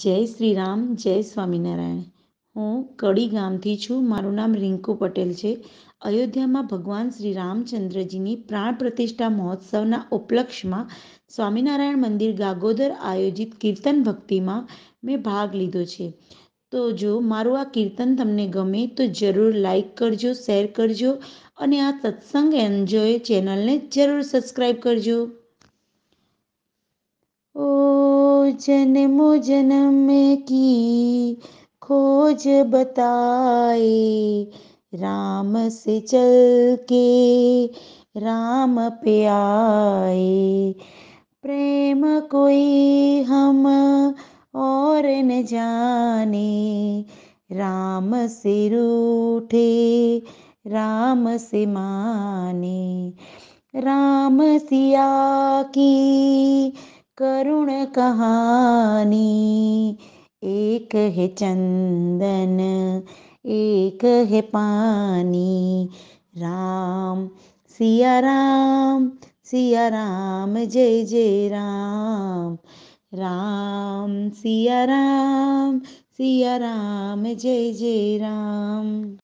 જય શ્રી રામ જય સ્વામિનારાયણ હું કડી ગામથી છું મારું નામ રિંકુ પટેલ છે અયોધ્યામાં ભગવાન શ્રી રામચંદ્રજીની પ્રાણ પ્રતિષ્ઠા મહોત્સવના ઉપલક્ષમાં સ્વામિનારાયણ મંદિર ગાગોદર આયોજિત કીર્તન ભક્તિમાં મેં ભાગ લીધો છે તો જો મારું આ કીર્તન તમને ગમે તો જરૂર લાઈક કરજો શેર કરજો અને આ સત્સંગ એન્જોય ચેનલને જરૂર સબસ્ક્રાઈબ કરજો जन्म जन्म की खोज बताए राम से चल के राम पे आए प्रेम कोई हम और न जाने राम से रूठे राम से माने राम सिया की करुण कहानी एक है चंदन एक है पानी राम सिया राम सिया राम जय जय राम राम सिया राम सिया राम जय जय राम